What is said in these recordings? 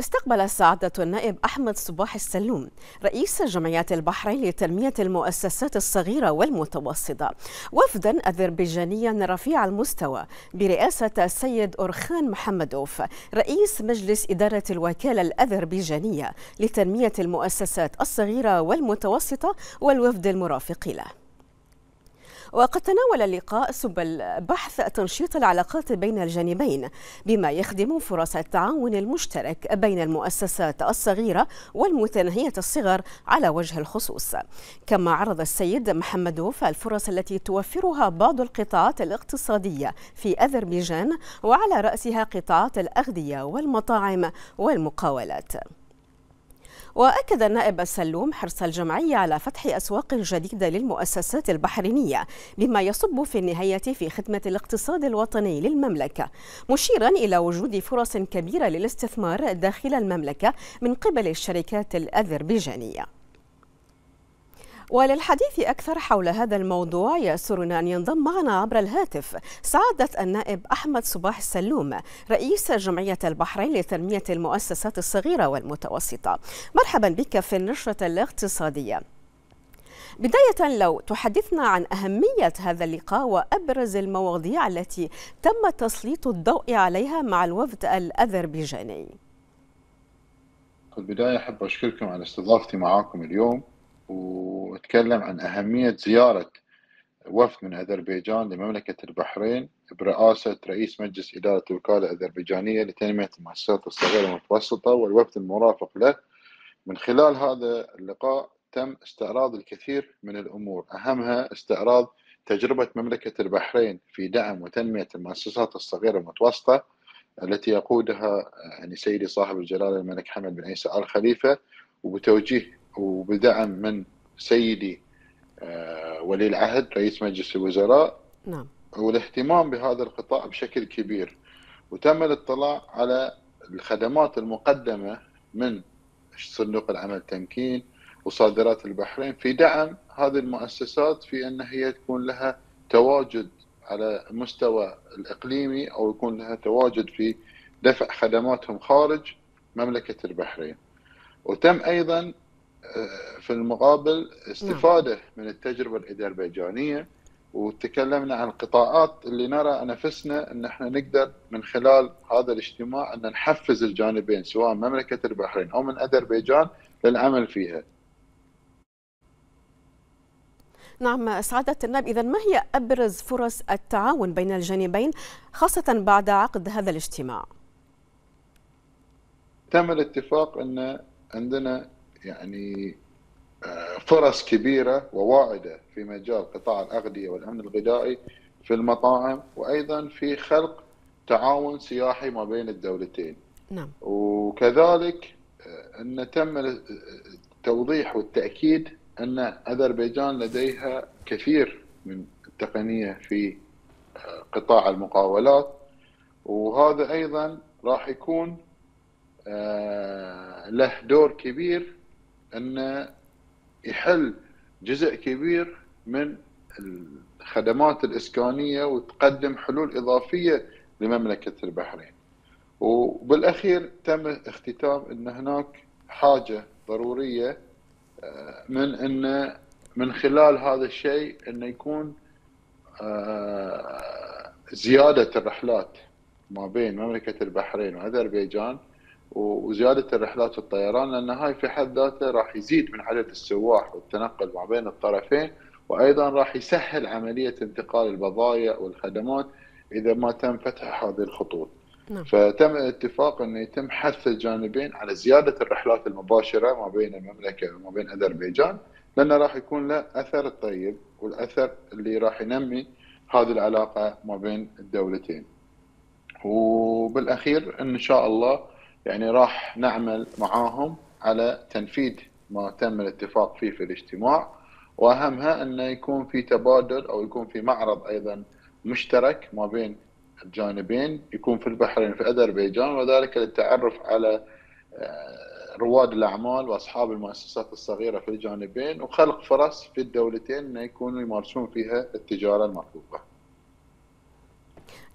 استقبل سعادة النائب أحمد صباح السلوم رئيس جمعية البحرين لتنمية المؤسسات الصغيرة والمتوسطة وفدا أذربيجانيا رفيع المستوى برئاسة السيد أرخان محمدوف رئيس مجلس إدارة الوكالة الأذربيجانية لتنمية المؤسسات الصغيرة والمتوسطة والوفد المرافق له وقد تناول اللقاء سبل بحث تنشيط العلاقات بين الجانبين بما يخدم فرص التعاون المشترك بين المؤسسات الصغيرة والمتناهية الصغر على وجه الخصوص كما عرض السيد محمد وفا الفرص التي توفرها بعض القطاعات الاقتصادية في أذربيجان وعلى رأسها قطاعات الأغذية والمطاعم والمقاولات وأكد النائب السلوم حرص الجمعية على فتح أسواق جديدة للمؤسسات البحرينية بما يصب في النهاية في خدمة الاقتصاد الوطني للمملكة مشيرا إلى وجود فرص كبيرة للاستثمار داخل المملكة من قبل الشركات الأذربيجانية وللحديث أكثر حول هذا الموضوع يسرنا أن ينضم معنا عبر الهاتف سعادة النائب أحمد صباح السلوم رئيس جمعية البحرين لتنمية المؤسسات الصغيرة والمتوسطة مرحبا بك في النشرة الاقتصادية بداية لو تحدثنا عن أهمية هذا اللقاء وأبرز المواضيع التي تم تسليط الضوء عليها مع الوفد الأذربيجاني في البداية أحب أشكركم على استضافتي معكم اليوم وتكلم عن أهمية زيارة وفد من أذربيجان لمملكة البحرين برئاسة رئيس مجلس إدارة الوكالة الأذربيجانية لتنمية المؤسسات الصغيرة والمتوسطة والوفد المرافق له من خلال هذا اللقاء تم استعراض الكثير من الأمور أهمها استعراض تجربة مملكة البحرين في دعم وتنمية المؤسسات الصغيرة والمتوسطة التي يقودها يعني سيدي صاحب الجلالة الملك حمد بن عيسى آل خليفة وبتوجيه وبدعم من سيدي آه، ولي العهد رئيس مجلس الوزراء نعم والاهتمام بهذا القطاع بشكل كبير وتم الاطلاع على الخدمات المقدمة من صندوق العمل التمكين وصادرات البحرين في دعم هذه المؤسسات في أن هي تكون لها تواجد على مستوى الإقليمي أو يكون لها تواجد في دفع خدماتهم خارج مملكة البحرين وتم أيضا في المقابل استفاده نعم. من التجربه الاذربيجانيه وتكلمنا عن القطاعات اللي نرى نفسنا ان احنا نقدر من خلال هذا الاجتماع ان نحفز الجانبين سواء مملكه البحرين او من اذربيجان للعمل فيها. نعم سعادة النائب إذا ما هي أبرز فرص التعاون بين الجانبين خاصة بعد عقد هذا الاجتماع؟ تم الاتفاق أن عندنا يعني آه، فرص كبيره وواعده في مجال قطاع الاغذيه والامن الغذائي في المطاعم وايضا في خلق تعاون سياحي ما بين الدولتين. نعم. وكذلك آه، ان تم التوضيح آه، والتاكيد ان اذربيجان لديها كثير من التقنيه في قطاع المقاولات وهذا ايضا راح يكون له دور كبير ان يحل جزء كبير من الخدمات الاسكانيه وتقدم حلول اضافيه لمملكه البحرين. وبالاخير تم اختتام ان هناك حاجه ضروريه آه، من ان من خلال هذا الشيء انه يكون آه، زياده الرحلات ما بين مملكه البحرين واذربيجان وزياده الرحلات الطيران لان هاي في حد ذاته راح يزيد من عدد السواح والتنقل ما بين الطرفين وايضا راح يسهل عمليه انتقال البضائع والخدمات اذا ما تم فتح هذه الخطوط. نعم. فتم الاتفاق انه يتم حث الجانبين على زياده الرحلات المباشره ما بين المملكه وما بين اذربيجان لانه راح يكون له اثر طيب والاثر اللي راح ينمي هذه العلاقه ما بين الدولتين. وبالاخير ان شاء الله يعني راح نعمل معاهم على تنفيذ ما تم الاتفاق فيه في الاجتماع واهمها انه يكون في تبادل او يكون في معرض ايضا مشترك ما بين الجانبين يكون في البحرين في اذربيجان وذلك للتعرف على آه، رواد الاعمال واصحاب المؤسسات الصغيره في الجانبين وخلق فرص في الدولتين انه يكونوا يمارسون فيها التجاره المطلوبه.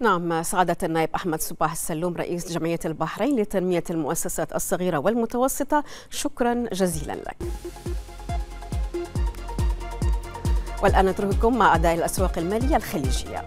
نعم سعادة النائب أحمد صباح السلوم رئيس جمعية البحرين لتنمية المؤسسات الصغيرة والمتوسطة شكرا جزيلا لك والآن نترككم مع أداء الأسواق المالية الخليجية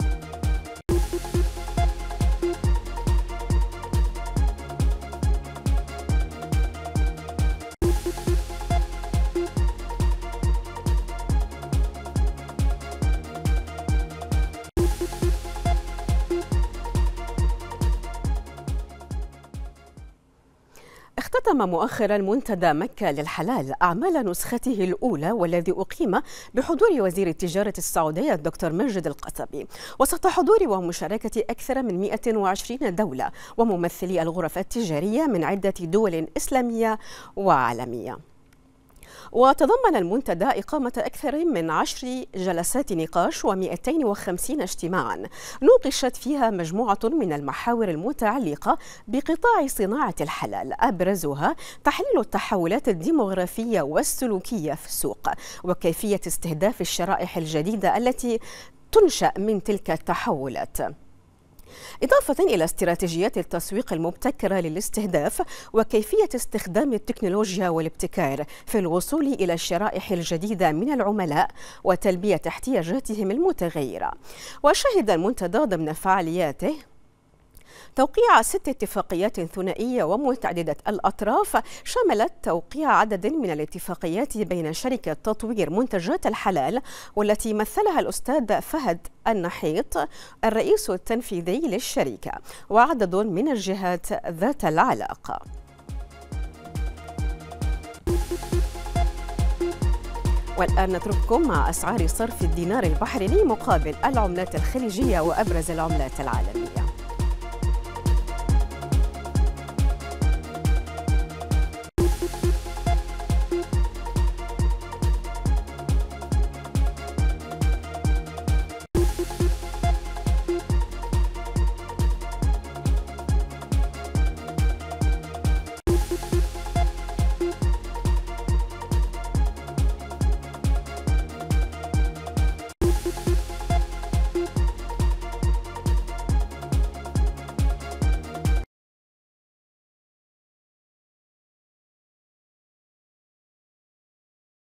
ختم مؤخرا منتدى مكة للحلال أعمال نسخته الأولى والذي أقيم بحضور وزير التجارة السعودية الدكتور مجد القصبي وسط حضور ومشاركة أكثر من 120 دولة وممثلي الغرف التجارية من عدة دول إسلامية وعالمية وتضمن المنتدى إقامة أكثر من عشر جلسات نقاش و250 اجتماعا نوقشت فيها مجموعة من المحاور المتعلقة بقطاع صناعة الحلال أبرزها تحليل التحولات الديمغرافية والسلوكية في السوق وكيفية استهداف الشرائح الجديدة التي تنشأ من تلك التحولات إضافة إلى استراتيجيات التسويق المبتكرة للاستهداف وكيفية استخدام التكنولوجيا والابتكار في الوصول إلى الشرائح الجديدة من العملاء وتلبية احتياجاتهم المتغيرة وشهد المنتدى ضمن فعالياته توقيع ست اتفاقيات ثنائية ومتعددة الأطراف شملت توقيع عدد من الاتفاقيات بين شركة تطوير منتجات الحلال والتي مثلها الأستاذ فهد النحيط الرئيس التنفيذي للشركة وعدد من الجهات ذات العلاقة والآن نترككم مع أسعار صرف الدينار البحريني مقابل العملات الخليجية وأبرز العملات العالمية